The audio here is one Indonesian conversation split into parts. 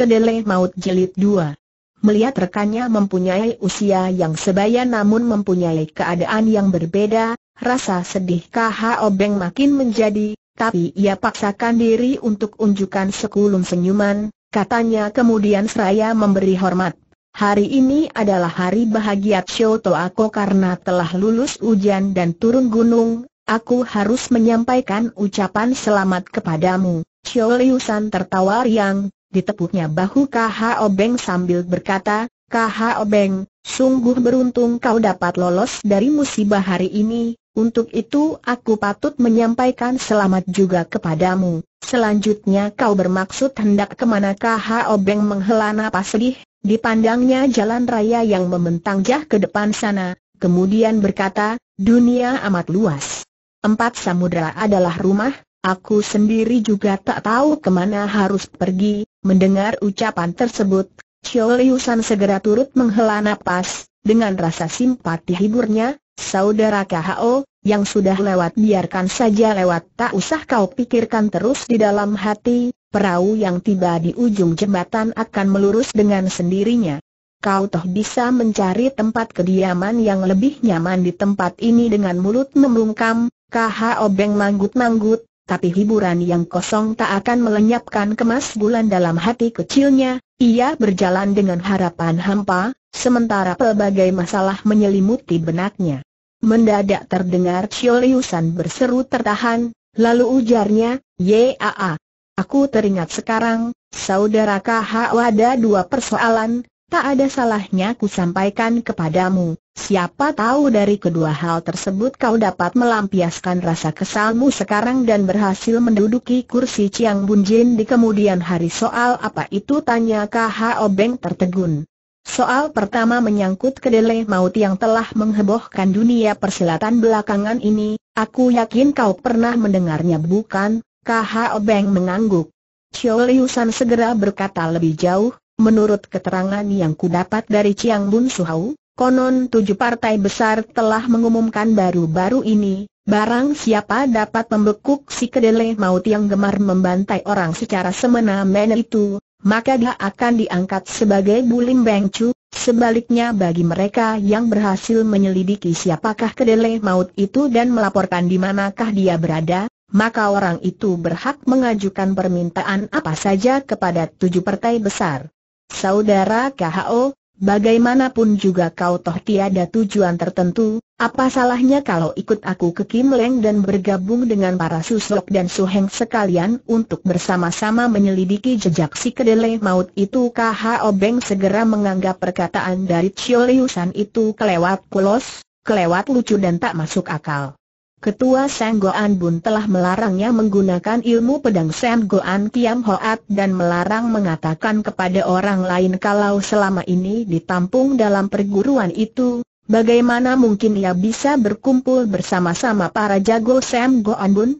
Kedele Maut jelit 2 Melihat rekannya mempunyai usia yang sebaya namun mempunyai keadaan yang berbeda, rasa sedih KH obeng makin menjadi, tapi ia paksakan diri untuk unjukkan sekulum senyuman, katanya kemudian seraya memberi hormat. Hari ini adalah hari bahagia To aku karena telah lulus ujian dan turun gunung, aku harus menyampaikan ucapan selamat kepadamu. Xiao Liu San tertawa riang, ditepuknya bahu Kha Obeng sambil berkata, Kha Obeng, sungguh beruntung kau dapat lolos dari musibah hari ini, untuk itu aku patut menyampaikan selamat juga kepadamu. Selanjutnya kau bermaksud hendak kemana Kha Obeng menghela napas sedih, dipandangnya jalan raya yang membentang jah ke depan sana, kemudian berkata, dunia amat luas. Empat samudera adalah rumah, Aku sendiri juga tak tahu kemana harus pergi, Mendengar ucapan tersebut, Liu Liusan segera turut menghela nafas dengan rasa simpati hiburnya, Saudara KHO, yang sudah lewat biarkan saja lewat tak usah kau pikirkan terus di dalam hati, perahu yang tiba di ujung jembatan akan melurus dengan sendirinya. Kau toh bisa mencari tempat kediaman yang lebih nyaman di tempat ini dengan mulut membungkam, KHO Beng manggut-manggut, tapi hiburan yang kosong tak akan melenyapkan kemas bulan dalam hati kecilnya, ia berjalan dengan harapan hampa, sementara pelbagai masalah menyelimuti benaknya. Mendadak terdengar Chioliusan berseru tertahan, lalu ujarnya, Yaa, aku teringat sekarang, saudara KH ada dua persoalan, tak ada salahnya ku sampaikan kepadamu, Siapa tahu dari kedua hal tersebut kau dapat melampiaskan rasa kesalmu sekarang dan berhasil menduduki kursi Chiang Bun Jin di kemudian hari soal apa itu tanya KH Obeng tertegun. Soal pertama menyangkut kedelai maut yang telah menghebohkan dunia persilatan belakangan ini, aku yakin kau pernah mendengarnya bukan? KH Obeng mengangguk. Liu San segera berkata lebih jauh, menurut keterangan yang kudapat dari Chiang Bun Suhau, Konon tujuh partai besar telah mengumumkan baru-baru ini, barang siapa dapat membekuk si kedelai maut yang gemar membantai orang secara semena-mena itu, maka dia akan diangkat sebagai bulim bengcu, sebaliknya bagi mereka yang berhasil menyelidiki siapakah kedelai maut itu dan melaporkan di manakah dia berada, maka orang itu berhak mengajukan permintaan apa saja kepada tujuh partai besar. Saudara KHO, Bagaimanapun juga kau toh tiada tujuan tertentu, apa salahnya kalau ikut aku ke Kim Leng dan bergabung dengan para susok dan suheng sekalian untuk bersama-sama menyelidiki jejak si kedelai maut itu Kh Obeng segera menganggap perkataan dari Chio Liusan itu kelewat kulos, kelewat lucu dan tak masuk akal. Ketua Senggoan Bun telah melarangnya menggunakan ilmu pedang Senggoan Kiam Hoat dan melarang mengatakan kepada orang lain kalau selama ini ditampung dalam perguruan itu, bagaimana mungkin ia bisa berkumpul bersama-sama para jago Senggoan Bun?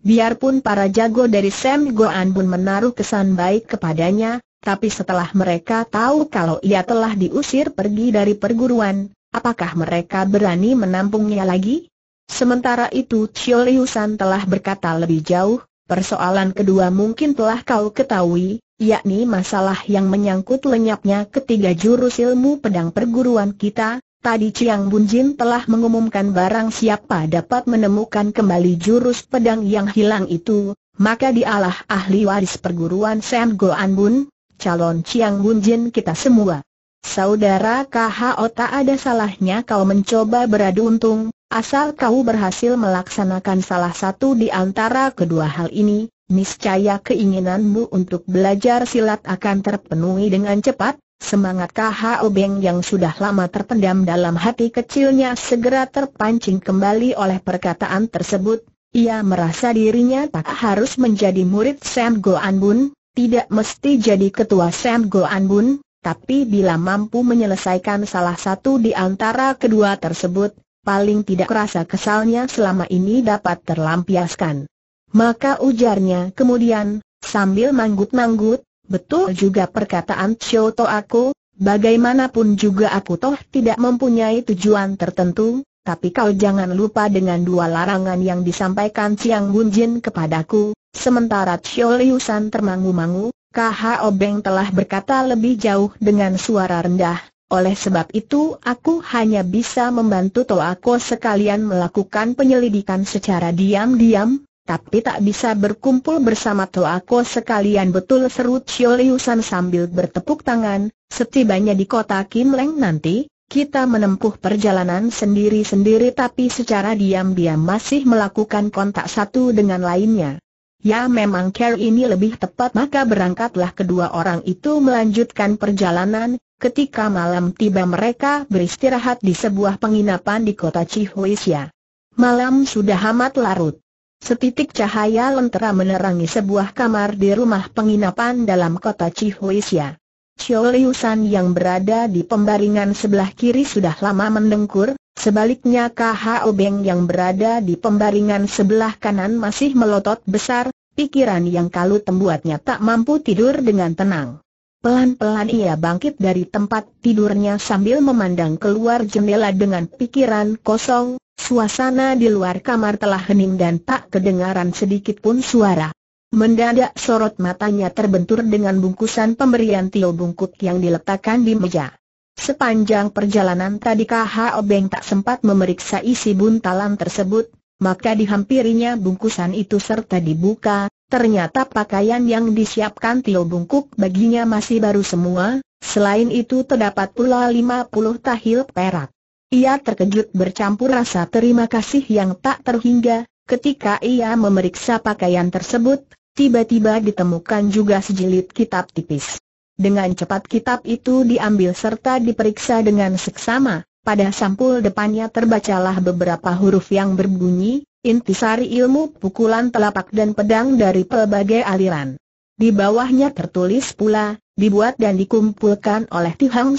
Biarpun para jago dari Senggoan Bun menaruh kesan baik kepadanya, tapi setelah mereka tahu kalau ia telah diusir pergi dari perguruan, apakah mereka berani menampungnya lagi? Sementara itu Liu San telah berkata lebih jauh, persoalan kedua mungkin telah kau ketahui, yakni masalah yang menyangkut lenyapnya ketiga jurus ilmu pedang perguruan kita, Tadi Chiang Bunjin telah mengumumkan barang siapa dapat menemukan kembali jurus pedang yang hilang itu, maka dialah ahli waris perguruan Sam An Bun, calon Chiang Bunjin kita semua. Saudara KHO tak ada salahnya kau mencoba beradu untung, Asal kau berhasil melaksanakan salah satu di antara kedua hal ini, niscaya keinginanmu untuk belajar silat akan terpenuhi dengan cepat, semangat kah obeng yang sudah lama terpendam dalam hati kecilnya segera terpancing kembali oleh perkataan tersebut, ia merasa dirinya tak harus menjadi murid Sam Goan Bun, tidak mesti jadi ketua Sam Goan Bun, tapi bila mampu menyelesaikan salah satu di antara kedua tersebut, paling tidak rasa kesalnya selama ini dapat terlampiaskan. Maka ujarnya kemudian, sambil manggut-manggut, betul juga perkataan Choto aku, bagaimanapun juga aku toh tidak mempunyai tujuan tertentu, tapi kau jangan lupa dengan dua larangan yang disampaikan Siang Bunjin kepadaku, sementara Chio Liusan termangu-mangu, KH Obeng telah berkata lebih jauh dengan suara rendah, oleh sebab itu aku hanya bisa membantu Toako sekalian melakukan penyelidikan secara diam-diam, tapi tak bisa berkumpul bersama Toako sekalian betul seru Chio sambil bertepuk tangan, setibanya di kota Kim Leng nanti, kita menempuh perjalanan sendiri-sendiri tapi secara diam-diam masih melakukan kontak satu dengan lainnya. Ya memang care ini lebih tepat maka berangkatlah kedua orang itu melanjutkan perjalanan, Ketika malam tiba mereka beristirahat di sebuah penginapan di kota Cihuisya. Malam sudah amat larut. Setitik cahaya lentera menerangi sebuah kamar di rumah penginapan dalam kota Cihuisya. Xiao Liusan yang berada di pembaringan sebelah kiri sudah lama mendengkur, sebaliknya KHO Obeng yang berada di pembaringan sebelah kanan masih melotot besar, pikiran yang kalut membuatnya tak mampu tidur dengan tenang. Pelan-pelan ia bangkit dari tempat tidurnya sambil memandang keluar jendela dengan pikiran kosong, suasana di luar kamar telah hening dan tak kedengaran sedikit pun suara. Mendadak sorot matanya terbentur dengan bungkusan pemberian Tio Bungkuk yang diletakkan di meja. Sepanjang perjalanan tadi KH Obeng tak sempat memeriksa isi buntalan tersebut, maka dihampirinya bungkusan itu serta dibuka, Ternyata pakaian yang disiapkan Tio Bungkuk baginya masih baru semua, selain itu terdapat pula 50 tahil perak. Ia terkejut bercampur rasa terima kasih yang tak terhingga, ketika ia memeriksa pakaian tersebut, tiba-tiba ditemukan juga sejilid kitab tipis. Dengan cepat kitab itu diambil serta diperiksa dengan seksama, pada sampul depannya terbacalah beberapa huruf yang berbunyi, intisari ilmu pukulan telapak dan pedang dari pelbagai aliran. Di bawahnya tertulis pula, dibuat dan dikumpulkan oleh Tihang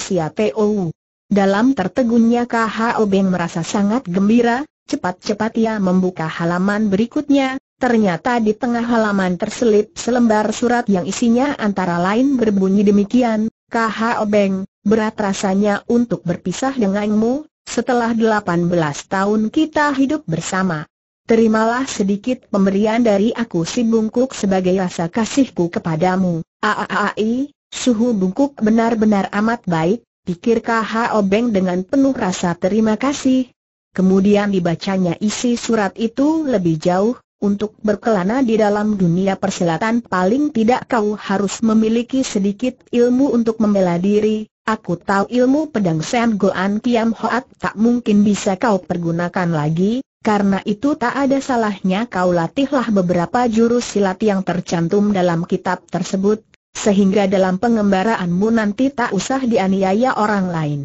Wu. Dalam tertegunnya KHO Beng merasa sangat gembira, cepat-cepat ia membuka halaman berikutnya, ternyata di tengah halaman terselip selembar surat yang isinya antara lain berbunyi demikian, KHO Beng, berat rasanya untuk berpisah denganmu, setelah 18 tahun kita hidup bersama. Terimalah sedikit pemberian dari aku si bungkuk sebagai rasa kasihku kepadamu. Aaai, suhu bungkuk benar-benar amat baik, pikir Haobeng Obeng dengan penuh rasa terima kasih. Kemudian dibacanya isi surat itu lebih jauh, untuk berkelana di dalam dunia persilatan paling tidak kau harus memiliki sedikit ilmu untuk membela diri, Aku tahu ilmu pedang Sam Goan Kiam Hoat tak mungkin bisa kau pergunakan lagi, karena itu tak ada salahnya kau latihlah beberapa jurus silat yang tercantum dalam kitab tersebut, sehingga dalam pengembaraanmu nanti tak usah dianiaya orang lain.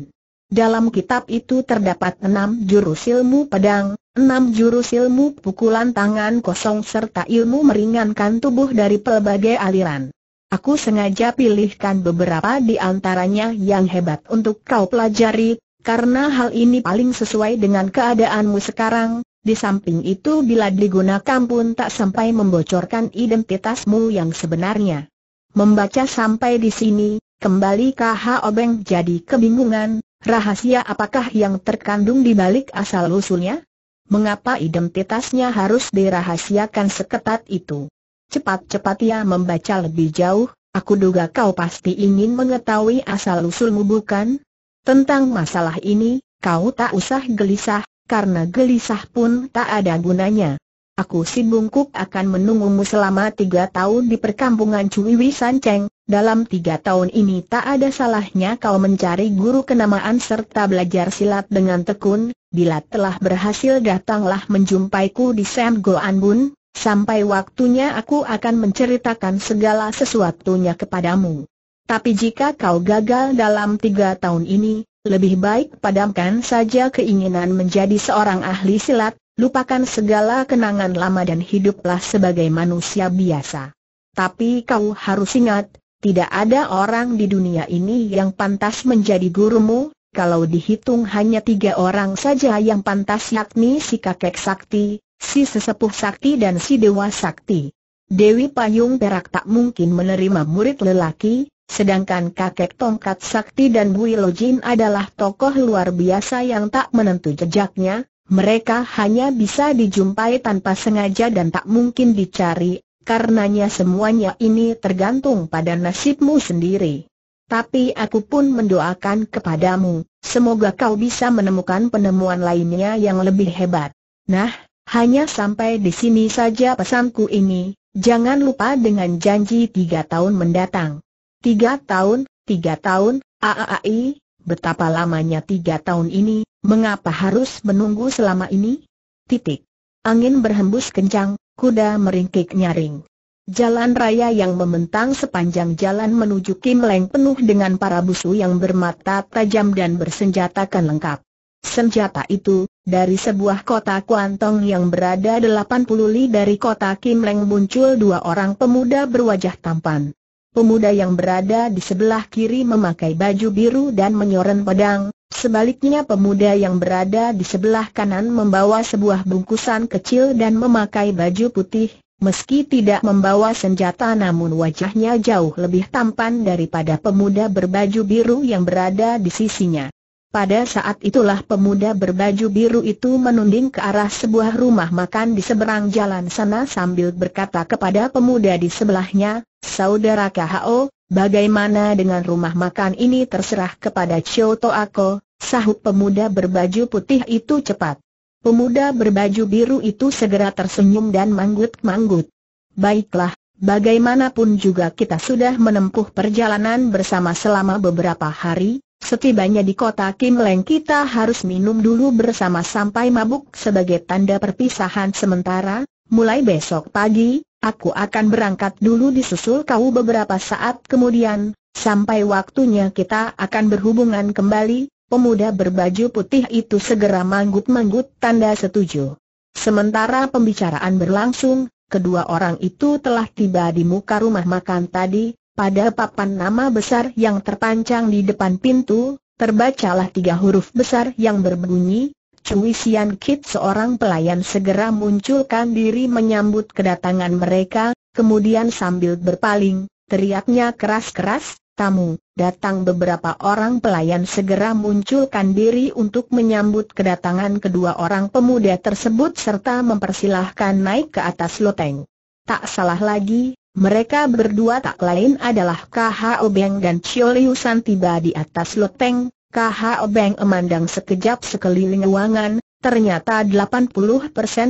Dalam kitab itu terdapat enam jurus ilmu pedang, enam jurus ilmu pukulan tangan kosong serta ilmu meringankan tubuh dari pelbagai aliran. Aku sengaja pilihkan beberapa di antaranya yang hebat untuk kau pelajari, karena hal ini paling sesuai dengan keadaanmu sekarang, di samping itu bila digunakan pun tak sampai membocorkan identitasmu yang sebenarnya. Membaca sampai di sini, kembali KH Obeng jadi kebingungan, rahasia apakah yang terkandung di balik asal-usulnya? Mengapa identitasnya harus dirahasiakan seketat itu? Cepat-cepat ia membaca lebih jauh, aku duga kau pasti ingin mengetahui asal-usulmu bukan? Tentang masalah ini, kau tak usah gelisah, karena gelisah pun tak ada gunanya. Aku si bungkuk akan menunggumu selama tiga tahun di perkampungan Cuiwi Sanceng, dalam tiga tahun ini tak ada salahnya kau mencari guru kenamaan serta belajar silat dengan tekun, bila telah berhasil datanglah menjumpaiku di Sam Goan Bun, sampai waktunya aku akan menceritakan segala sesuatunya kepadamu. Tapi jika kau gagal dalam tiga tahun ini, lebih baik padamkan saja keinginan menjadi seorang ahli silat, lupakan segala kenangan lama dan hiduplah sebagai manusia biasa. Tapi kau harus ingat, tidak ada orang di dunia ini yang pantas menjadi gurumu, kalau dihitung hanya tiga orang saja yang pantas yakni si kakek sakti, si sesepuh sakti dan si dewa sakti. Dewi Payung Perak tak mungkin menerima murid lelaki, Sedangkan kakek tongkat sakti dan Bui Jin adalah tokoh luar biasa yang tak menentu jejaknya, mereka hanya bisa dijumpai tanpa sengaja dan tak mungkin dicari, karenanya semuanya ini tergantung pada nasibmu sendiri. Tapi aku pun mendoakan kepadamu, semoga kau bisa menemukan penemuan lainnya yang lebih hebat. Nah, hanya sampai di sini saja pesanku ini, jangan lupa dengan janji tiga tahun mendatang. Tiga tahun, tiga tahun, AAAI, betapa lamanya tiga tahun ini, mengapa harus menunggu selama ini? Titik. Angin berhembus kencang, kuda meringkik nyaring. Jalan raya yang membentang sepanjang jalan menuju Kim Leng penuh dengan para busu yang bermata tajam dan bersenjatakan lengkap. Senjata itu, dari sebuah kota Kuantong yang berada 80 li dari kota Kim Leng muncul dua orang pemuda berwajah tampan. Pemuda yang berada di sebelah kiri memakai baju biru dan menyoren pedang, sebaliknya pemuda yang berada di sebelah kanan membawa sebuah bungkusan kecil dan memakai baju putih, meski tidak membawa senjata namun wajahnya jauh lebih tampan daripada pemuda berbaju biru yang berada di sisinya. Pada saat itulah pemuda berbaju biru itu menunding ke arah sebuah rumah makan di seberang jalan sana sambil berkata kepada pemuda di sebelahnya, Saudara KHO, bagaimana dengan rumah makan ini terserah kepada Chio Toako, sahut pemuda berbaju putih itu cepat. Pemuda berbaju biru itu segera tersenyum dan manggut-manggut. Baiklah, bagaimanapun juga kita sudah menempuh perjalanan bersama selama beberapa hari, Setibanya di kota Kim Leng kita harus minum dulu bersama sampai mabuk sebagai tanda perpisahan sementara, mulai besok pagi, aku akan berangkat dulu disusul kau beberapa saat kemudian, sampai waktunya kita akan berhubungan kembali, pemuda berbaju putih itu segera manggut-manggut tanda setuju. Sementara pembicaraan berlangsung, kedua orang itu telah tiba di muka rumah makan tadi, pada papan nama besar yang terpanjang di depan pintu, terbacalah tiga huruf besar yang berbunyi, Cui Sian Kit seorang pelayan segera munculkan diri menyambut kedatangan mereka, kemudian sambil berpaling, teriaknya keras-keras, tamu, datang beberapa orang pelayan segera munculkan diri untuk menyambut kedatangan kedua orang pemuda tersebut serta mempersilahkan naik ke atas loteng. Tak salah lagi, mereka berdua tak lain adalah KH Obeng dan Chio San tiba di atas loteng, KH Obeng memandang sekejap sekeliling ruangan, ternyata 80%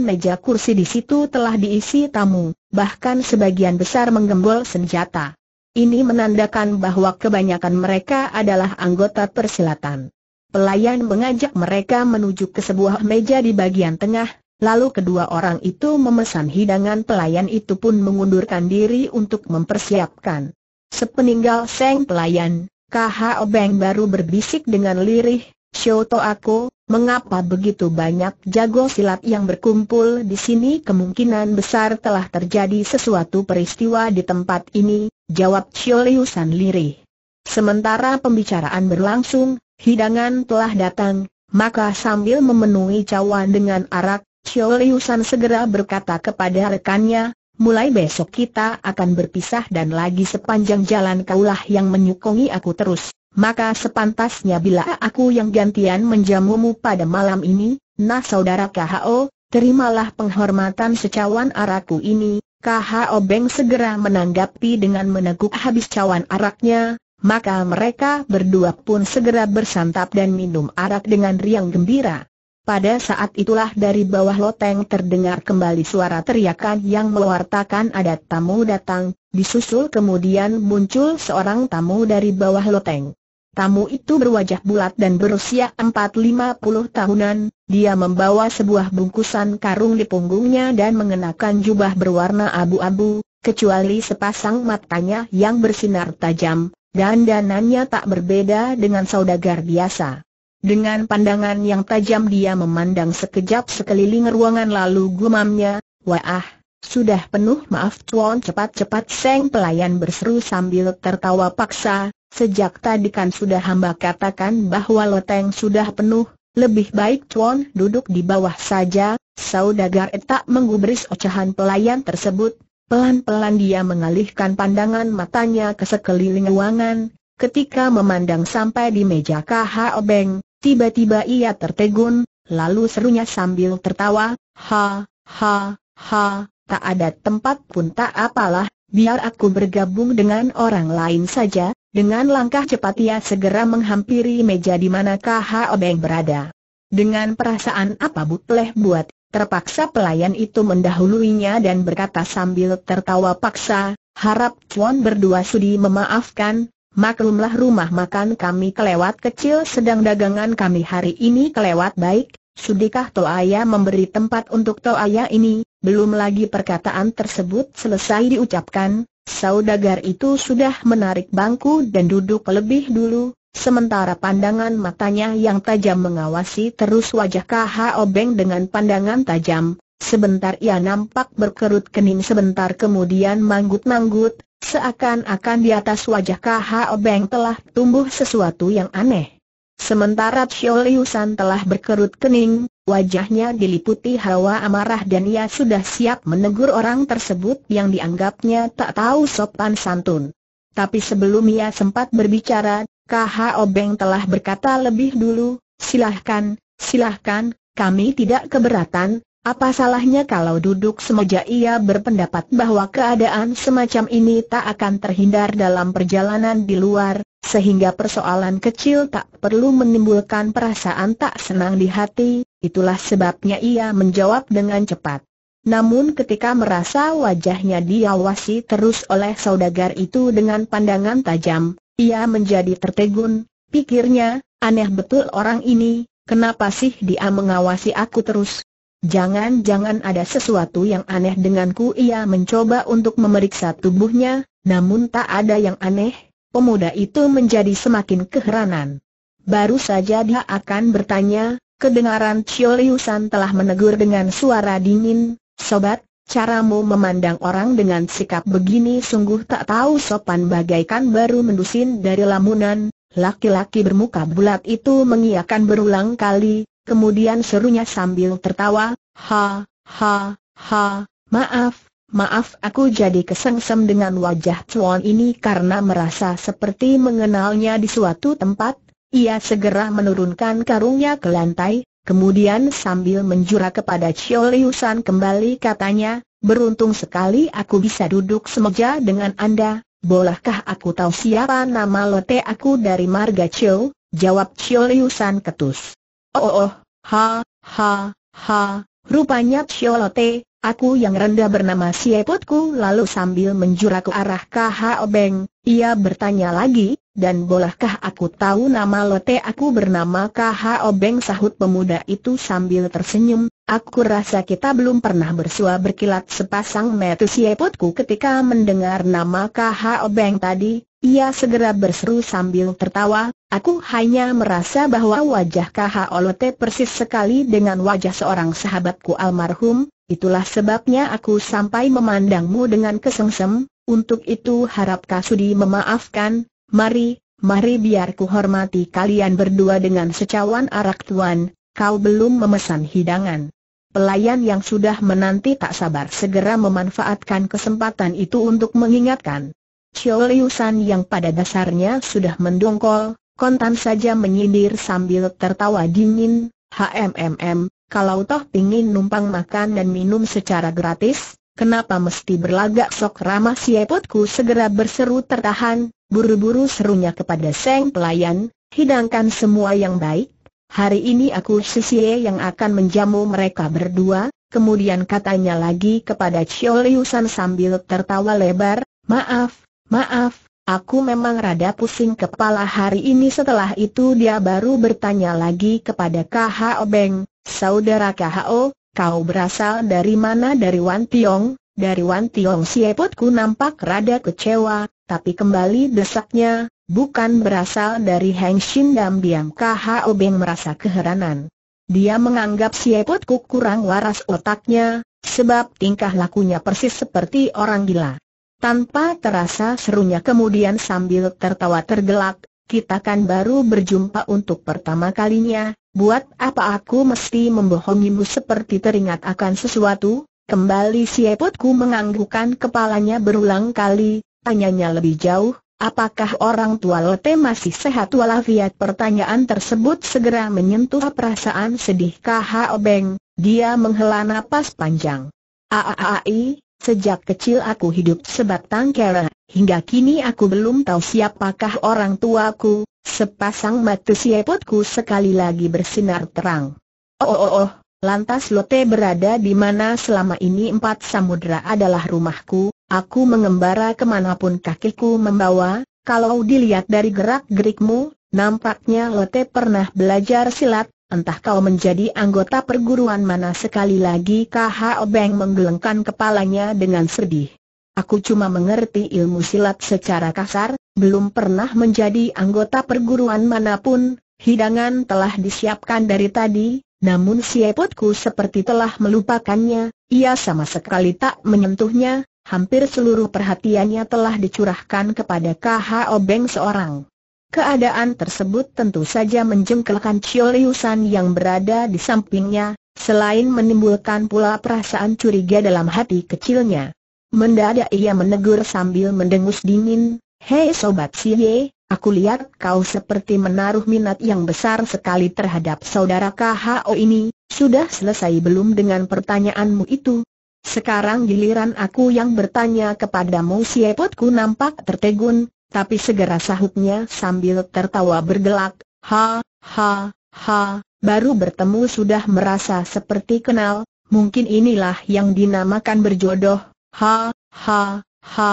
meja kursi di situ telah diisi tamu, bahkan sebagian besar menggembol senjata. Ini menandakan bahwa kebanyakan mereka adalah anggota persilatan. Pelayan mengajak mereka menuju ke sebuah meja di bagian tengah, Lalu kedua orang itu memesan hidangan pelayan itu pun mengundurkan diri untuk mempersiapkan. Sepeninggal Seng pelayan, KH Obeng baru berbisik dengan lirih, Shoto aku, mengapa begitu banyak jago silat yang berkumpul di sini kemungkinan besar telah terjadi sesuatu peristiwa di tempat ini, jawab Sholiusan lirih. Sementara pembicaraan berlangsung, hidangan telah datang, maka sambil memenuhi cawan dengan arak, Chou Liusan segera berkata kepada rekannya, mulai besok kita akan berpisah dan lagi sepanjang jalan kaulah yang menyukongi aku terus. Maka sepantasnya bila aku yang gantian menjamumu pada malam ini, nah saudara KHO, terimalah penghormatan secawan araku ini. KHO Beng segera menanggapi dengan meneguk habis cawan araknya, maka mereka berdua pun segera bersantap dan minum arak dengan riang gembira. Pada saat itulah dari bawah loteng terdengar kembali suara teriakan yang mewartakan ada tamu datang, disusul kemudian muncul seorang tamu dari bawah loteng. Tamu itu berwajah bulat dan berusia 4-50 tahunan, dia membawa sebuah bungkusan karung di punggungnya dan mengenakan jubah berwarna abu-abu, kecuali sepasang matanya yang bersinar tajam, dan dananya tak berbeda dengan saudagar biasa. Dengan pandangan yang tajam dia memandang sekejap sekeliling ruangan lalu gumamnya, Wah, sudah penuh maaf tuan cepat-cepat Seng pelayan berseru sambil tertawa paksa, sejak tadi kan sudah hamba katakan bahwa loteng sudah penuh, lebih baik tuan duduk di bawah saja, saudagar tak menggubris ocehan pelayan tersebut, pelan-pelan dia mengalihkan pandangan matanya ke sekeliling ruangan, Ketika memandang sampai di meja KH Obeng, Tiba-tiba ia tertegun, lalu serunya sambil tertawa, ha, ha, ha, tak ada tempat pun tak apalah, biar aku bergabung dengan orang lain saja, dengan langkah cepat ia segera menghampiri meja di mana Kha Obeng berada. Dengan perasaan apa butleh buat, terpaksa pelayan itu mendahuluinya dan berkata sambil tertawa paksa, harap Cuan berdua sudi memaafkan, Maklumlah rumah makan kami kelewat kecil sedang dagangan kami hari ini kelewat baik, sudikah Toaya memberi tempat untuk Toaya ini? Belum lagi perkataan tersebut selesai diucapkan, saudagar itu sudah menarik bangku dan duduk lebih dulu, sementara pandangan matanya yang tajam mengawasi terus wajah KH Obeng dengan pandangan tajam. Sebentar ia nampak berkerut kening sebentar kemudian manggut-manggut, Seakan-akan di atas wajah KHO Beng telah tumbuh sesuatu yang aneh. Sementara Xiao Liusan telah berkerut kening, wajahnya diliputi hawa amarah dan ia sudah siap menegur orang tersebut yang dianggapnya tak tahu sopan santun. Tapi sebelum ia sempat berbicara, KHO Beng telah berkata lebih dulu, silahkan, silahkan, kami tidak keberatan, apa salahnya kalau duduk semeja ia berpendapat bahwa keadaan semacam ini tak akan terhindar dalam perjalanan di luar, sehingga persoalan kecil tak perlu menimbulkan perasaan tak senang di hati, itulah sebabnya ia menjawab dengan cepat. Namun ketika merasa wajahnya diawasi terus oleh saudagar itu dengan pandangan tajam, ia menjadi tertegun, pikirnya, aneh betul orang ini, kenapa sih dia mengawasi aku terus? Jangan-jangan ada sesuatu yang aneh denganku ia mencoba untuk memeriksa tubuhnya, namun tak ada yang aneh, pemuda itu menjadi semakin keheranan. Baru saja dia akan bertanya, kedengaran Chio Liusan telah menegur dengan suara dingin, Sobat, caramu memandang orang dengan sikap begini sungguh tak tahu sopan bagaikan baru mendusin dari lamunan, laki-laki bermuka bulat itu mengiakan berulang kali, kemudian serunya sambil tertawa, ha, ha, ha, maaf, maaf aku jadi kesengsem dengan wajah cuan ini karena merasa seperti mengenalnya di suatu tempat, ia segera menurunkan karungnya ke lantai, kemudian sambil menjura kepada Chio Liusan kembali katanya, beruntung sekali aku bisa duduk semeja dengan Anda, bolehkah aku tahu siapa nama lote aku dari Marga Chio? Jawab Chio Liusan ketus. Oh, oh, oh, ha, ha, ha, rupanya Psiolote, aku yang rendah bernama Sieputku lalu sambil menjura ke arah KH Obeng. ia bertanya lagi, dan bolehkah aku tahu nama Lote aku bernama KH Obeng? sahut pemuda itu sambil tersenyum, aku rasa kita belum pernah bersua berkilat sepasang metu Sieputku ketika mendengar nama KH Obeng tadi, ia segera berseru sambil tertawa, Aku hanya merasa bahwa wajah KHOLT persis sekali dengan wajah seorang sahabatku almarhum, itulah sebabnya aku sampai memandangmu dengan kesengsem, untuk itu harap Kasudi memaafkan, mari, mari biar ku hormati kalian berdua dengan secawan arak tuan, kau belum memesan hidangan. Pelayan yang sudah menanti tak sabar segera memanfaatkan kesempatan itu untuk mengingatkan. Chou Liu San yang pada dasarnya sudah mendongkol, kontan saja menyindir sambil tertawa dingin, HMMM, kalau toh pingin numpang makan dan minum secara gratis, Kenapa mesti berlagak sok ramah si epotku segera berseru tertahan, buru-buru serunya kepada Seng pelayan, hidangkan semua yang baik. Hari ini aku sisie yang akan menjamu mereka berdua, kemudian katanya lagi kepada Liusan sambil tertawa lebar, maaf, maaf, Aku memang rada pusing kepala hari ini setelah itu dia baru bertanya lagi kepada KHO Beng, Saudara KHO, kau berasal dari mana dari Wan Tiong? Dari Wan Tiong Sieputku nampak rada kecewa, tapi kembali desaknya, bukan berasal dari Heng Shin Dam Diam KHO Beng merasa keheranan. Dia menganggap Sieputku kurang waras otaknya, sebab tingkah lakunya persis seperti orang gila. Tanpa terasa serunya kemudian sambil tertawa tergelak, kita kan baru berjumpa untuk pertama kalinya, buat apa aku mesti membohongimu seperti teringat akan sesuatu? Kembali si Eputku menganggukkan kepalanya berulang kali, tanyanya lebih jauh, apakah orang tua Lote masih sehat walafiat? Pertanyaan tersebut segera menyentuh perasaan sedih K.H. Obeng, dia menghela napas panjang. Aaai, Sejak kecil aku hidup sebatang kera, hingga kini aku belum tahu siapakah orang tuaku, sepasang mata siapotku sekali lagi bersinar terang. Oh oh oh, lantas Lote berada di mana selama ini empat samudra adalah rumahku, aku mengembara kemanapun kakiku membawa, kalau dilihat dari gerak-gerikmu, nampaknya Lote pernah belajar silat, entah kau menjadi anggota perguruan mana sekali lagi KH Obeng menggelengkan kepalanya dengan sedih. Aku cuma mengerti ilmu silat secara kasar, belum pernah menjadi anggota perguruan manapun, hidangan telah disiapkan dari tadi, namun sieputku seperti telah melupakannya, ia sama sekali tak menyentuhnya, hampir seluruh perhatiannya telah dicurahkan kepada KH Obeng seorang. Keadaan tersebut tentu saja menjengkelkan San yang berada di sampingnya, selain menimbulkan pula perasaan curiga dalam hati kecilnya. Mendadak ia menegur sambil mendengus dingin, Hei Sobat Siye, aku lihat kau seperti menaruh minat yang besar sekali terhadap saudara KHO ini, sudah selesai belum dengan pertanyaanmu itu? Sekarang giliran aku yang bertanya kepadamu Siepotku nampak tertegun, tapi segera sahutnya sambil tertawa bergelak, ha, ha, ha, baru bertemu sudah merasa seperti kenal, mungkin inilah yang dinamakan berjodoh, ha, ha, ha,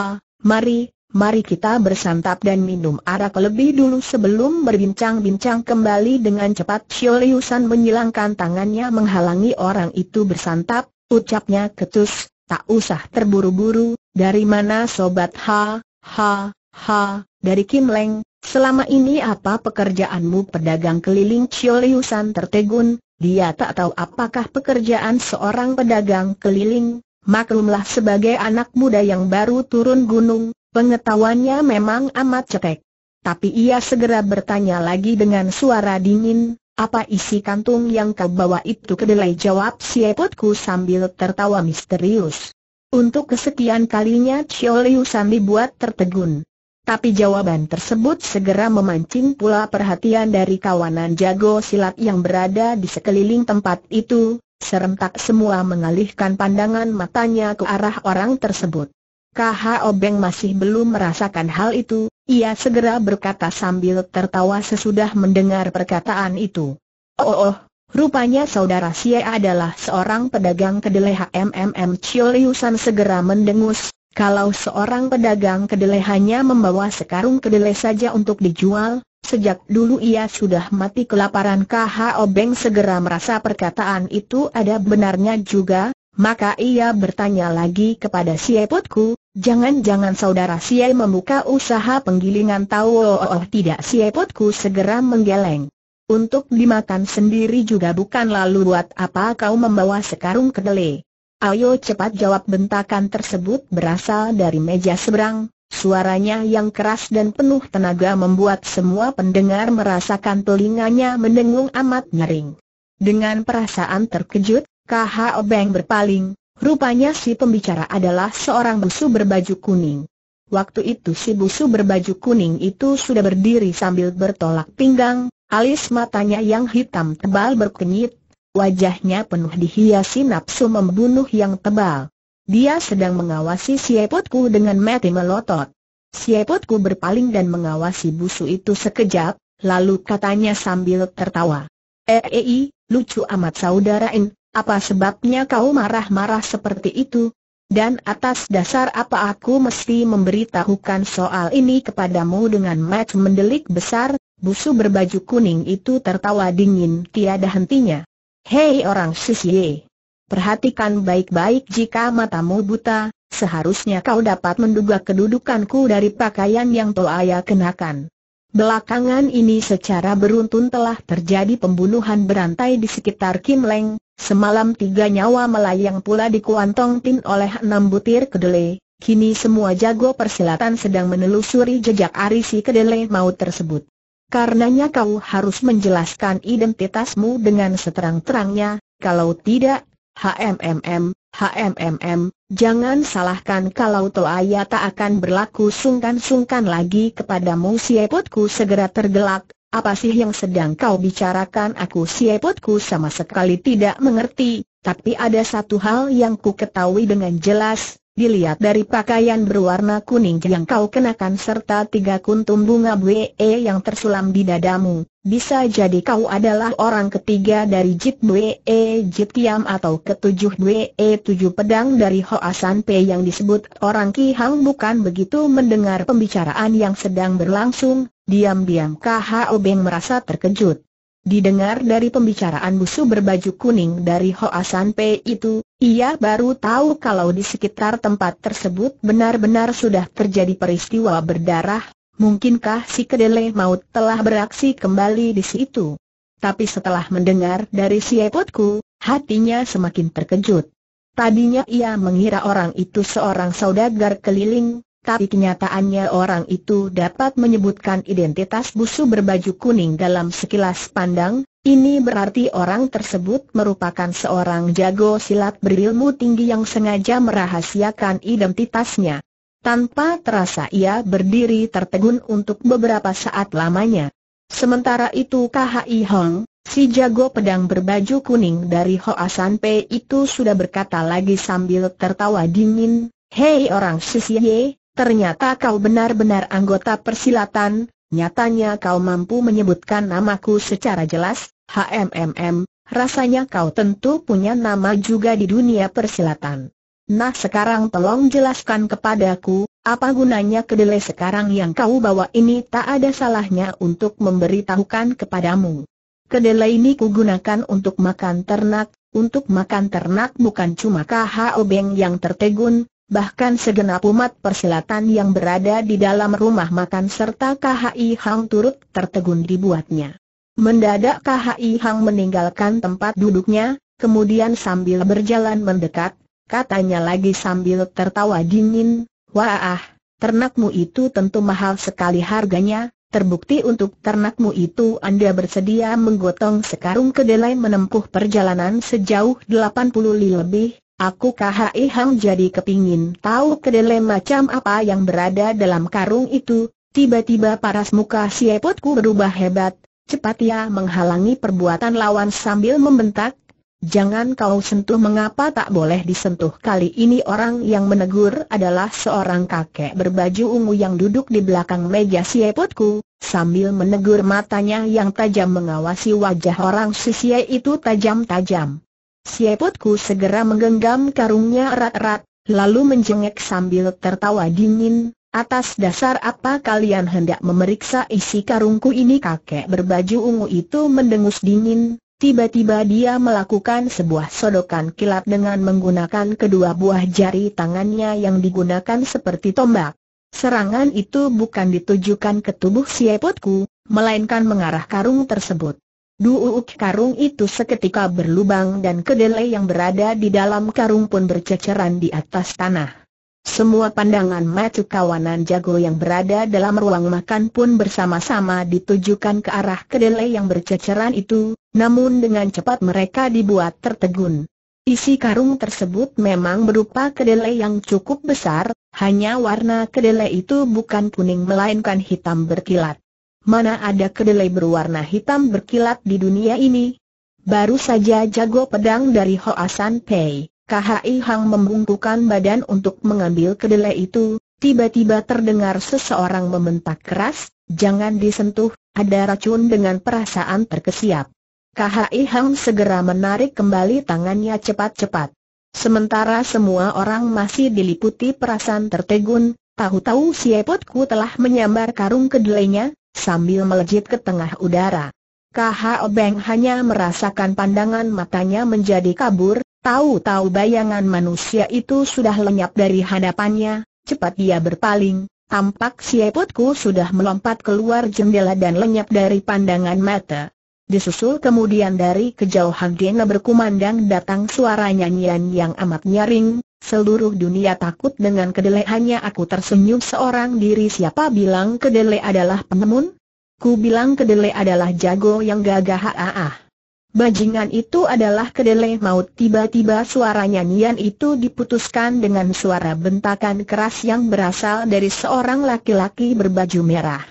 mari, mari kita bersantap dan minum arak lebih dulu sebelum berbincang-bincang kembali dengan cepat Sholiusan menyilangkan tangannya menghalangi orang itu bersantap, ucapnya ketus, tak usah terburu-buru, dari mana sobat ha, ha, Ha, dari Kim Leng, selama ini apa pekerjaanmu pedagang keliling Liusan tertegun, dia tak tahu apakah pekerjaan seorang pedagang keliling, maklumlah sebagai anak muda yang baru turun gunung, pengetahuannya memang amat cetek. Tapi ia segera bertanya lagi dengan suara dingin, apa isi kantung yang kau bawa itu kedelai jawab si epotku sambil tertawa misterius. Untuk kesekian kalinya Liusan dibuat tertegun. Tapi jawaban tersebut segera memancing pula perhatian dari kawanan jago silat yang berada di sekeliling tempat itu, serentak semua mengalihkan pandangan matanya ke arah orang tersebut. KH Obeng masih belum merasakan hal itu, ia segera berkata sambil tertawa sesudah mendengar perkataan itu. Oh, oh, oh rupanya saudara Sia adalah seorang pedagang kedelai HMMM Chioliusan segera mendengus, kalau seorang pedagang kedelai hanya membawa sekarung kedelai saja untuk dijual, sejak dulu ia sudah mati kelaparan KH Obeng segera merasa perkataan itu ada benarnya juga, maka ia bertanya lagi kepada si Epotku, jangan-jangan saudara si membuka usaha penggilingan tahu oh, oh, oh tidak si Epotku segera menggeleng. Untuk dimakan sendiri juga bukan lalu buat apa kau membawa sekarung kedelai. Ayo cepat jawab bentakan tersebut berasal dari meja seberang, suaranya yang keras dan penuh tenaga membuat semua pendengar merasakan telinganya mendengung amat nyering. Dengan perasaan terkejut, KH Obeng berpaling, rupanya si pembicara adalah seorang busu berbaju kuning. Waktu itu si busu berbaju kuning itu sudah berdiri sambil bertolak pinggang, alis matanya yang hitam tebal berkenyit, Wajahnya penuh dihiasi nafsu membunuh yang tebal. Dia sedang mengawasi siapotku dengan mati melotot. Siapotku berpaling dan mengawasi busu itu sekejap, lalu katanya sambil tertawa. Eei, eh, eh, lucu amat saudarain, apa sebabnya kau marah-marah seperti itu? Dan atas dasar apa aku mesti memberitahukan soal ini kepadamu dengan match mendelik besar, busu berbaju kuning itu tertawa dingin tiada hentinya. Hei orang sisye! Perhatikan baik-baik jika matamu buta, seharusnya kau dapat menduga kedudukanku dari pakaian yang Toaya kenakan. Belakangan ini secara beruntun telah terjadi pembunuhan berantai di sekitar Kim Leng, semalam tiga nyawa melayang pula di Kuantong Tin oleh enam butir kedelai, kini semua jago persilatan sedang menelusuri jejak arisi kedelai maut tersebut. Karenanya kau harus menjelaskan identitasmu dengan seterang-terangnya, kalau tidak, HMMM, HMMM, jangan salahkan kalau Toaya tak akan berlaku sungkan-sungkan lagi kepadamu siapotku segera tergelak, apa sih yang sedang kau bicarakan aku siapotku sama sekali tidak mengerti, tapi ada satu hal yang ku ketahui dengan jelas, dilihat dari pakaian berwarna kuning yang kau kenakan serta tiga kuntum bunga bue yang tersulam di dadamu, bisa jadi kau adalah orang ketiga dari Jit Bue Jit Tiam atau ketujuh Bue tujuh pedang dari Hoasan San Pe yang disebut orang Ki Hang bukan begitu mendengar pembicaraan yang sedang berlangsung, diam-diam KHO Beng merasa terkejut. Didengar dari pembicaraan busu berbaju kuning dari Hoasan P itu, ia baru tahu kalau di sekitar tempat tersebut benar-benar sudah terjadi peristiwa berdarah, mungkinkah si kedele maut telah beraksi kembali di situ. Tapi setelah mendengar dari si epotku, hatinya semakin terkejut. Tadinya ia mengira orang itu seorang saudagar keliling, tapi kenyataannya orang itu dapat menyebutkan identitas busu berbaju kuning dalam sekilas pandang, ini berarti orang tersebut merupakan seorang jago silat berilmu tinggi yang sengaja merahasiakan identitasnya. Tanpa terasa ia berdiri tertegun untuk beberapa saat lamanya. Sementara itu KHI Hong, si jago pedang berbaju kuning dari Hoasan Asan Pei itu sudah berkata lagi sambil tertawa dingin, Hei orang Ye, ternyata kau benar-benar anggota persilatan, nyatanya kau mampu menyebutkan namaku secara jelas, HMMM, rasanya kau tentu punya nama juga di dunia persilatan. Nah sekarang tolong jelaskan kepadaku, apa gunanya kedelai sekarang yang kau bawa ini tak ada salahnya untuk memberitahukan kepadamu. Kedelai ini kugunakan untuk makan ternak, untuk makan ternak bukan cuma KHO obeng yang tertegun, bahkan segenap umat persilatan yang berada di dalam rumah makan serta KHI Hang turut tertegun dibuatnya. Mendadak KHI Hang meninggalkan tempat duduknya, kemudian sambil berjalan mendekat, katanya lagi sambil tertawa dingin, Wah, ternakmu itu tentu mahal sekali harganya, terbukti untuk ternakmu itu Anda bersedia menggotong sekarung kedelai menempuh perjalanan sejauh 80 li lebih, Aku KHI Hang jadi kepingin tahu kedele macam apa yang berada dalam karung itu. Tiba-tiba paras muka si Epotku berubah hebat, cepat ia menghalangi perbuatan lawan sambil membentak. Jangan kau sentuh mengapa tak boleh disentuh kali ini orang yang menegur adalah seorang kakek berbaju ungu yang duduk di belakang meja si Epotku, Sambil menegur matanya yang tajam mengawasi wajah orang sisi itu tajam-tajam Sieputku segera menggenggam karungnya erat-erat, lalu menjengek sambil tertawa dingin, Atas dasar apa kalian hendak memeriksa isi karungku ini kakek berbaju ungu itu mendengus dingin, tiba-tiba dia melakukan sebuah sodokan kilat dengan menggunakan kedua buah jari tangannya yang digunakan seperti tombak. Serangan itu bukan ditujukan ke tubuh Sieputku, melainkan mengarah karung tersebut. Duuk karung itu seketika berlubang dan kedelai yang berada di dalam karung pun berceceran di atas tanah. Semua pandangan mata kawanan jago yang berada dalam ruang makan pun bersama-sama ditujukan ke arah kedelai yang berceceran itu, namun dengan cepat mereka dibuat tertegun. Isi karung tersebut memang berupa kedelai yang cukup besar, hanya warna kedelai itu bukan kuning melainkan hitam berkilat mana ada kedelai berwarna hitam berkilat di dunia ini? Baru saja jago pedang dari Hoasan Pei, KHI Hang membungkukan badan untuk mengambil kedelai itu, tiba-tiba terdengar seseorang membentak keras, jangan disentuh, ada racun dengan perasaan terkesiap. KHI Hang segera menarik kembali tangannya cepat-cepat. Sementara semua orang masih diliputi perasaan tertegun, tahu-tahu si Epotku telah menyambar karung kedelainya, sambil melejit ke tengah udara. KHO Beng hanya merasakan pandangan matanya menjadi kabur, tahu-tahu bayangan manusia itu sudah lenyap dari hadapannya, cepat dia berpaling, tampak si eputku sudah melompat keluar jendela dan lenyap dari pandangan mata. Disusul kemudian dari kejauhan Dina berkumandang datang suara nyanyian yang amat nyaring, Seluruh dunia takut dengan kedelai hanya aku tersenyum seorang diri siapa bilang kedelai adalah penemun? Ku bilang kedelai adalah jago yang gagah ah. ah, ah. Bajingan itu adalah kedelai maut tiba-tiba suara nyanyian itu diputuskan dengan suara bentakan keras yang berasal dari seorang laki-laki berbaju merah.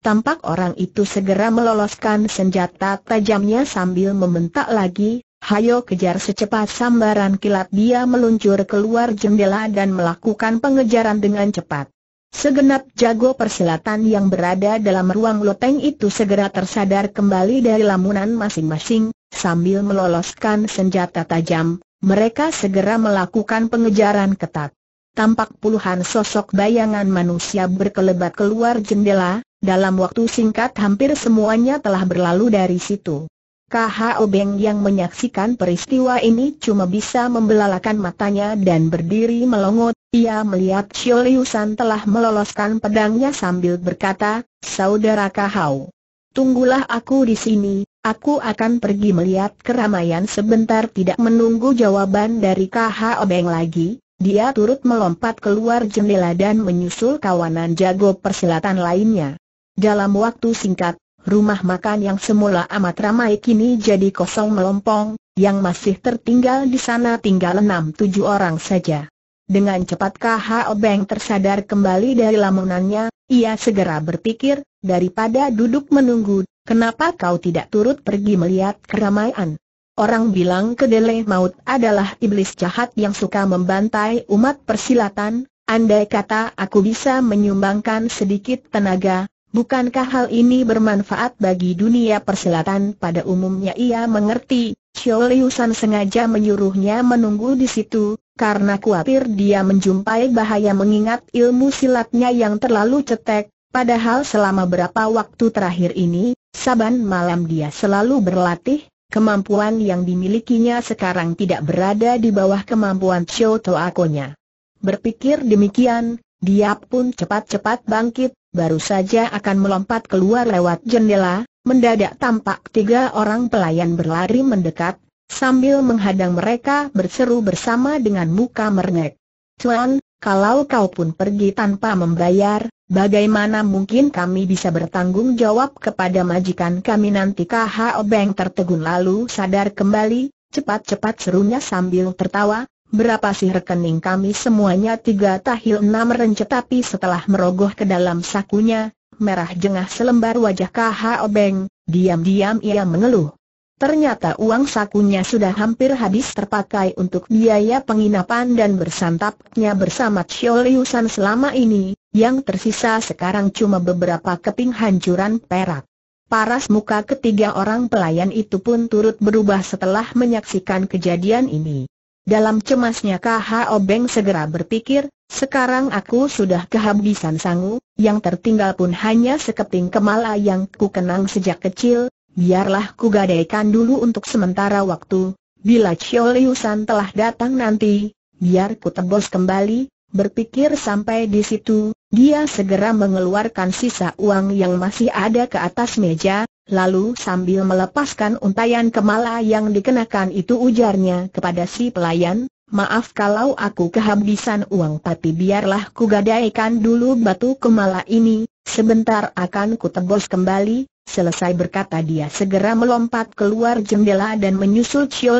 Tampak orang itu segera meloloskan senjata tajamnya sambil membentak lagi, Hayo kejar secepat sambaran kilat dia meluncur keluar jendela dan melakukan pengejaran dengan cepat. Segenap jago persilatan yang berada dalam ruang loteng itu segera tersadar kembali dari lamunan masing-masing, sambil meloloskan senjata tajam, mereka segera melakukan pengejaran ketat. Tampak puluhan sosok bayangan manusia berkelebat keluar jendela, dalam waktu singkat hampir semuanya telah berlalu dari situ. KHO Beng yang menyaksikan peristiwa ini cuma bisa membelalakan matanya dan berdiri melongot. Ia melihat Xiu San telah meloloskan pedangnya sambil berkata, Saudara KHO, tunggulah aku di sini, aku akan pergi melihat keramaian sebentar tidak menunggu jawaban dari KHO Beng lagi. Dia turut melompat keluar jendela dan menyusul kawanan jago persilatan lainnya. Dalam waktu singkat, Rumah makan yang semula amat ramai kini jadi kosong melompong, yang masih tertinggal di sana tinggal enam tujuh orang saja. Dengan cepat KH Obeng tersadar kembali dari lamunannya, ia segera berpikir, daripada duduk menunggu, kenapa kau tidak turut pergi melihat keramaian? Orang bilang kedelai maut adalah iblis jahat yang suka membantai umat persilatan, andai kata aku bisa menyumbangkan sedikit tenaga, Bukankah hal ini bermanfaat bagi dunia persilatan pada umumnya ia mengerti, Liu San sengaja menyuruhnya menunggu di situ, karena khawatir dia menjumpai bahaya mengingat ilmu silatnya yang terlalu cetek, padahal selama berapa waktu terakhir ini, saban malam dia selalu berlatih, kemampuan yang dimilikinya sekarang tidak berada di bawah kemampuan Chiu Toakonya. Berpikir demikian, dia pun cepat-cepat bangkit, baru saja akan melompat keluar lewat jendela, mendadak tampak tiga orang pelayan berlari mendekat, sambil menghadang mereka berseru bersama dengan muka merengek. Tuan, kalau kau pun pergi tanpa membayar, bagaimana mungkin kami bisa bertanggung jawab kepada majikan kami nanti KHO Beng tertegun lalu sadar kembali, cepat-cepat serunya sambil tertawa, berapa sih rekening kami semuanya tiga tahil enam rencet tapi setelah merogoh ke dalam sakunya, merah jengah selembar wajah KH Obeng, diam-diam ia mengeluh. Ternyata uang sakunya sudah hampir habis terpakai untuk biaya penginapan dan bersantapnya bersama Chio Liusan selama ini, yang tersisa sekarang cuma beberapa keping hancuran perak. Paras muka ketiga orang pelayan itu pun turut berubah setelah menyaksikan kejadian ini. Dalam cemasnya Kah Obeng segera berpikir, sekarang aku sudah kehabisan sangu, yang tertinggal pun hanya sekeping kemala yang ku kenang sejak kecil, biarlah ku gadaikan dulu untuk sementara waktu, bila Chio San telah datang nanti, biar ku tebus kembali, berpikir sampai di situ, dia segera mengeluarkan sisa uang yang masih ada ke atas meja, Lalu sambil melepaskan untayan kemala yang dikenakan itu ujarnya kepada si pelayan, Maaf kalau aku kehabisan uang tapi biarlah kugadaikan dulu batu kemala ini, sebentar akan tebus kembali, Selesai berkata dia segera melompat keluar jendela dan menyusul Chio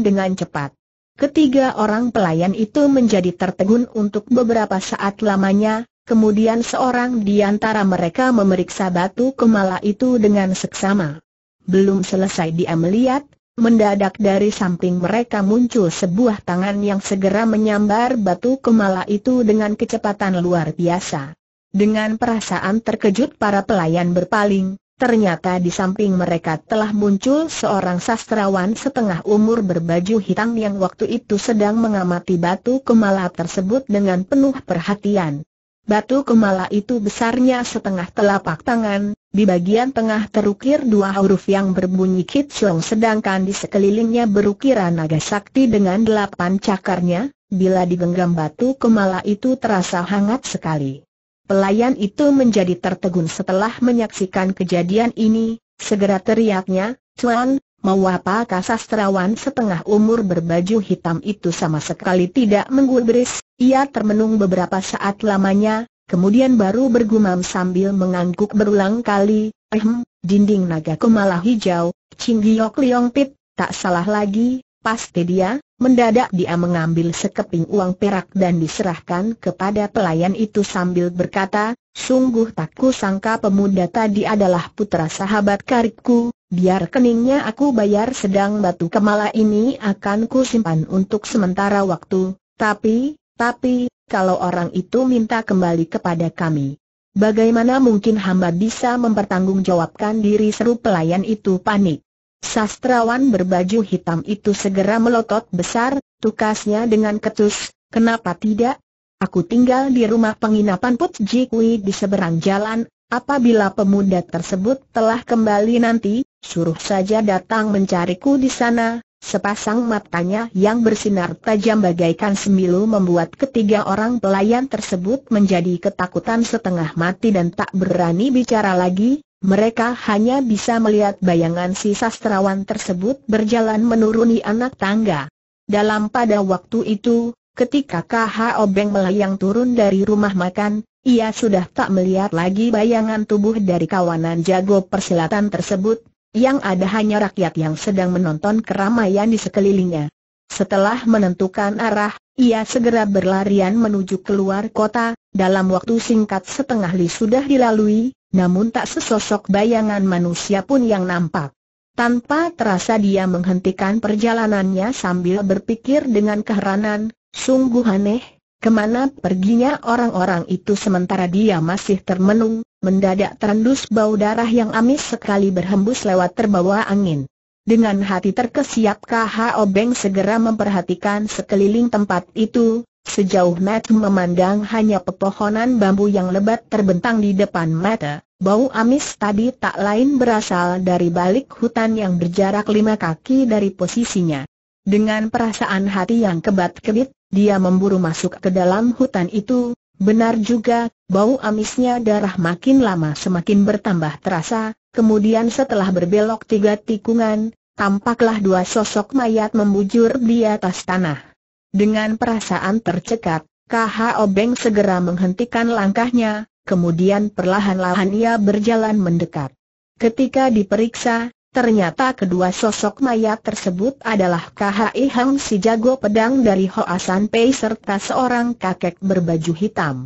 dengan cepat. Ketiga orang pelayan itu menjadi tertegun untuk beberapa saat lamanya, Kemudian seorang di antara mereka memeriksa batu kemala itu dengan seksama. Belum selesai dia melihat, mendadak dari samping mereka muncul sebuah tangan yang segera menyambar batu kemala itu dengan kecepatan luar biasa. Dengan perasaan terkejut para pelayan berpaling, ternyata di samping mereka telah muncul seorang sastrawan setengah umur berbaju hitam yang waktu itu sedang mengamati batu kemala tersebut dengan penuh perhatian. Batu kemala itu besarnya setengah telapak tangan, di bagian tengah terukir dua huruf yang berbunyi kitsong sedangkan di sekelilingnya berukiran naga sakti dengan delapan cakarnya, bila digenggam batu kemala itu terasa hangat sekali. Pelayan itu menjadi tertegun setelah menyaksikan kejadian ini, segera teriaknya, Cuan! Mau apa kasastrawan setengah umur berbaju hitam itu sama sekali tidak menggubris, ia termenung beberapa saat lamanya, kemudian baru bergumam sambil mengangguk berulang kali, ehm, dinding naga kumala hijau, Cinggiok Liong Pit, tak salah lagi, pasti dia, mendadak dia mengambil sekeping uang perak dan diserahkan kepada pelayan itu sambil berkata, sungguh tak kusangka pemuda tadi adalah putra sahabat karibku, biar keningnya aku bayar sedang batu kemala ini akan ku simpan untuk sementara waktu, tapi, tapi, kalau orang itu minta kembali kepada kami. Bagaimana mungkin hamba bisa mempertanggungjawabkan diri seru pelayan itu panik? Sastrawan berbaju hitam itu segera melotot besar, tukasnya dengan ketus, kenapa tidak? Aku tinggal di rumah penginapan Put Jikwi di seberang jalan, apabila pemuda tersebut telah kembali nanti, suruh saja datang mencariku di sana, Sepasang matanya yang bersinar tajam bagaikan semilu membuat ketiga orang pelayan tersebut menjadi ketakutan setengah mati dan tak berani bicara lagi, mereka hanya bisa melihat bayangan si sastrawan tersebut berjalan menuruni anak tangga. Dalam pada waktu itu, ketika KH Obeng melayang turun dari rumah makan, ia sudah tak melihat lagi bayangan tubuh dari kawanan jago persilatan tersebut, yang ada hanya rakyat yang sedang menonton keramaian di sekelilingnya. Setelah menentukan arah, ia segera berlarian menuju keluar kota, dalam waktu singkat setengah li sudah dilalui, namun tak sesosok bayangan manusia pun yang nampak. Tanpa terasa dia menghentikan perjalanannya sambil berpikir dengan keheranan, sungguh aneh, Kemana perginya orang-orang itu sementara dia masih termenung, mendadak terendus bau darah yang amis sekali berhembus lewat terbawa angin. Dengan hati terkesiap KH Obeng segera memperhatikan sekeliling tempat itu, sejauh Matt memandang hanya pepohonan bambu yang lebat terbentang di depan mata, bau amis tadi tak lain berasal dari balik hutan yang berjarak lima kaki dari posisinya. Dengan perasaan hati yang kebat-kebit, dia memburu masuk ke dalam hutan itu, benar juga, bau amisnya darah makin lama semakin bertambah terasa, kemudian setelah berbelok tiga tikungan, tampaklah dua sosok mayat membujur di atas tanah. Dengan perasaan tercekat, KH Obeng segera menghentikan langkahnya, kemudian perlahan-lahan ia berjalan mendekat. Ketika diperiksa, Ternyata kedua sosok mayat tersebut adalah KHI Hang si jago pedang dari Hoasan Pei serta seorang kakek berbaju hitam.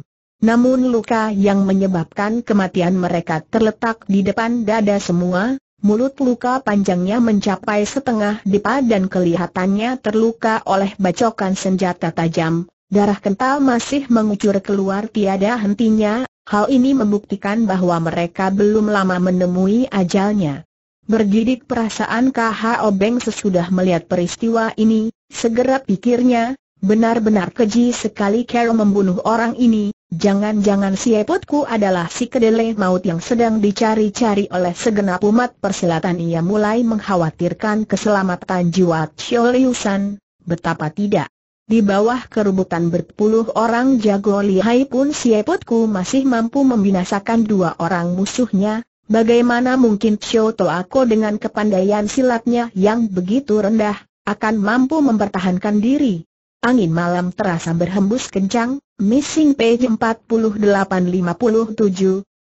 Namun luka yang menyebabkan kematian mereka terletak di depan dada semua, mulut luka panjangnya mencapai setengah dipa dan kelihatannya terluka oleh bacokan senjata tajam, darah kental masih mengucur keluar tiada hentinya, hal ini membuktikan bahwa mereka belum lama menemui ajalnya. Bergidik perasaan KH Obeng sesudah melihat peristiwa ini, segera pikirnya, benar-benar keji sekali Carol membunuh orang ini, jangan-jangan si epotku adalah si kedelai maut yang sedang dicari-cari oleh segenap umat persilatan ia mulai mengkhawatirkan keselamatan jiwa Chioliusan, betapa tidak. Di bawah kerubutan berpuluh orang jago lihai pun si epotku masih mampu membinasakan dua orang musuhnya, Bagaimana mungkin Xiao Ako dengan kepandaian silatnya yang begitu rendah, akan mampu mempertahankan diri? Angin malam terasa berhembus kencang, missing page 4857,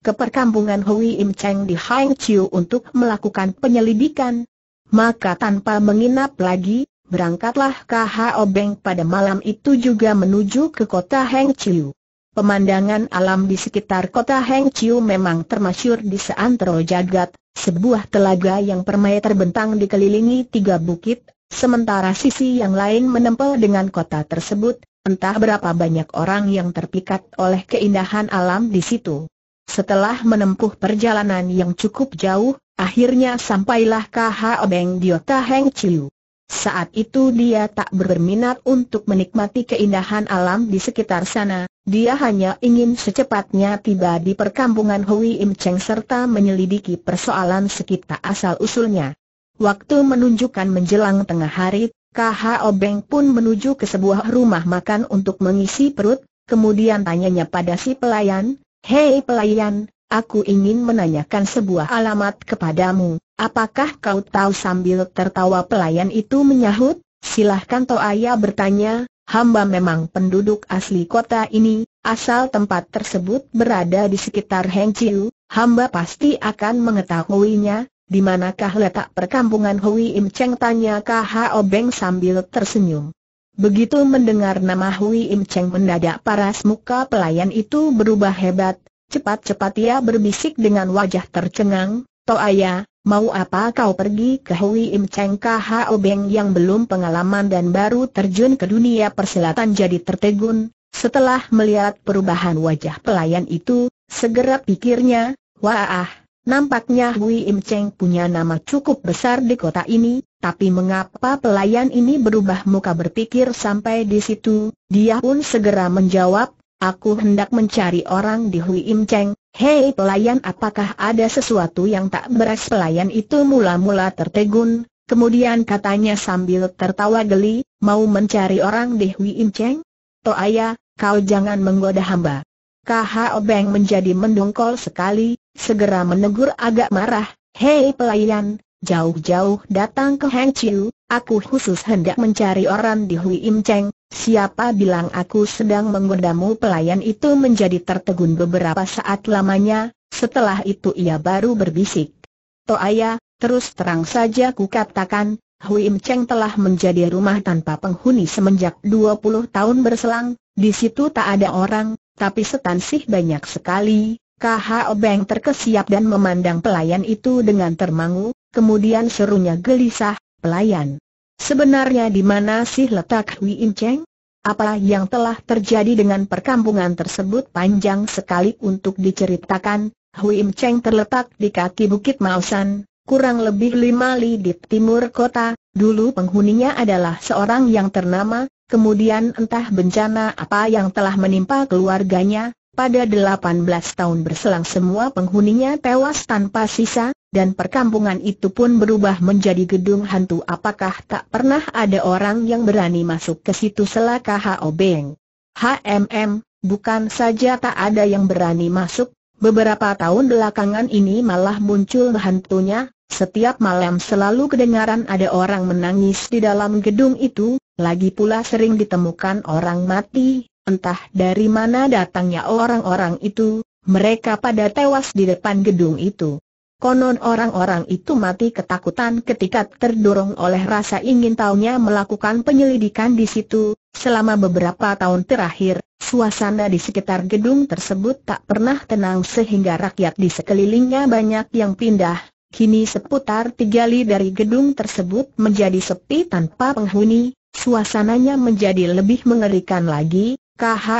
ke perkampungan Hui Im Cheng di Hang Chiu untuk melakukan penyelidikan. Maka tanpa menginap lagi, berangkatlah KHO Beng pada malam itu juga menuju ke kota Hang Chiu. Pemandangan alam di sekitar kota Heng Chiu memang termasyur di seantero jagat, sebuah telaga yang permai terbentang dikelilingi tiga bukit, sementara sisi yang lain menempel dengan kota tersebut, entah berapa banyak orang yang terpikat oleh keindahan alam di situ. Setelah menempuh perjalanan yang cukup jauh, akhirnya sampailah KH Obeng Diota Heng Chiu. Saat itu dia tak berminat untuk menikmati keindahan alam di sekitar sana, dia hanya ingin secepatnya tiba di perkampungan Hui Im Cheng serta menyelidiki persoalan sekitar asal-usulnya. Waktu menunjukkan menjelang tengah hari, KH Obeng pun menuju ke sebuah rumah makan untuk mengisi perut, kemudian tanyanya pada si pelayan, Hei pelayan, aku ingin menanyakan sebuah alamat kepadamu, Apakah kau tahu sambil tertawa pelayan itu menyahut, silahkan Toaya bertanya, hamba memang penduduk asli kota ini, asal tempat tersebut berada di sekitar Hengchiu, hamba pasti akan mengetahuinya, di manakah letak perkampungan Hui Im Cheng tanya KH Beng sambil tersenyum. Begitu mendengar nama Hui Im Cheng mendadak paras muka pelayan itu berubah hebat, cepat-cepat ia berbisik dengan wajah tercengang, Toaya, Mau apa kau pergi ke Hui Im Cheng Hao Beng yang belum pengalaman dan baru terjun ke dunia persilatan jadi tertegun? Setelah melihat perubahan wajah pelayan itu, segera pikirnya, wah, nampaknya Hui Im Cheng punya nama cukup besar di kota ini, tapi mengapa pelayan ini berubah muka berpikir sampai di situ? Dia pun segera menjawab, aku hendak mencari orang di Hui Im Cheng, Hei pelayan apakah ada sesuatu yang tak beres pelayan itu mula-mula tertegun, kemudian katanya sambil tertawa geli, mau mencari orang di Hui Im Cheng? Toaya, kau jangan menggoda hamba. Kha Obeng menjadi mendongkol sekali, segera menegur agak marah, Hei pelayan, Jauh-jauh datang ke Hang Chiu, aku khusus hendak mencari orang di Hui Im Cheng, siapa bilang aku sedang menggodamu pelayan itu menjadi tertegun beberapa saat lamanya, setelah itu ia baru berbisik. Toaya, terus terang saja ku katakan, Hui Im Cheng telah menjadi rumah tanpa penghuni semenjak 20 tahun berselang, di situ tak ada orang, tapi setan sih banyak sekali, KHO terkesiap dan memandang pelayan itu dengan termangu, kemudian serunya gelisah, pelayan. Sebenarnya di mana sih letak Hui Im Cheng? Apa yang telah terjadi dengan perkampungan tersebut panjang sekali untuk diceritakan, Hui Im Cheng terletak di kaki Bukit Maosan, kurang lebih lima li di timur kota, dulu penghuninya adalah seorang yang ternama, kemudian entah bencana apa yang telah menimpa keluarganya, pada 18 tahun berselang semua penghuninya tewas tanpa sisa, dan perkampungan itu pun berubah menjadi gedung hantu apakah tak pernah ada orang yang berani masuk ke situ selaka H.O. Beng. HMM, bukan saja tak ada yang berani masuk, beberapa tahun belakangan ini malah muncul hantunya, setiap malam selalu kedengaran ada orang menangis di dalam gedung itu, lagi pula sering ditemukan orang mati, Entah dari mana datangnya orang-orang itu, mereka pada tewas di depan gedung itu. Konon orang-orang itu mati ketakutan ketika terdorong oleh rasa ingin tahunya melakukan penyelidikan di situ. Selama beberapa tahun terakhir, suasana di sekitar gedung tersebut tak pernah tenang sehingga rakyat di sekelilingnya banyak yang pindah. Kini seputar tiga li dari gedung tersebut menjadi sepi tanpa penghuni, suasananya menjadi lebih mengerikan lagi,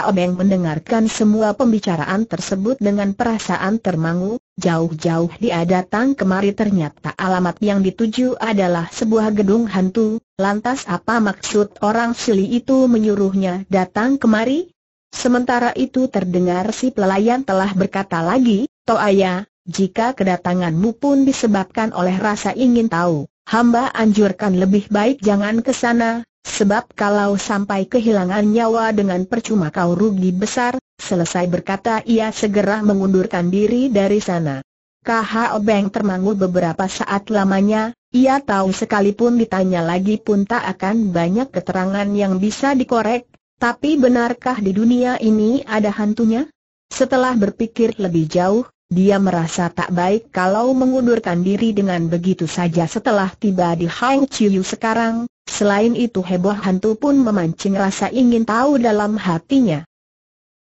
Obeng mendengarkan semua pembicaraan tersebut dengan perasaan termangu, jauh-jauh dia datang kemari ternyata alamat yang dituju adalah sebuah gedung hantu, lantas apa maksud orang Sili itu menyuruhnya datang kemari? Sementara itu terdengar si pelayan telah berkata lagi, Toaya, jika kedatanganmu pun disebabkan oleh rasa ingin tahu, hamba anjurkan lebih baik jangan ke sana, Sebab kalau sampai kehilangan nyawa dengan percuma kau rugi besar, selesai berkata ia segera mengundurkan diri dari sana. KH Obeng termangu beberapa saat lamanya, ia tahu sekalipun ditanya lagi pun tak akan banyak keterangan yang bisa dikorek, tapi benarkah di dunia ini ada hantunya? Setelah berpikir lebih jauh, dia merasa tak baik kalau mengundurkan diri dengan begitu saja setelah tiba di Hang Chiu sekarang, selain itu heboh hantu pun memancing rasa ingin tahu dalam hatinya.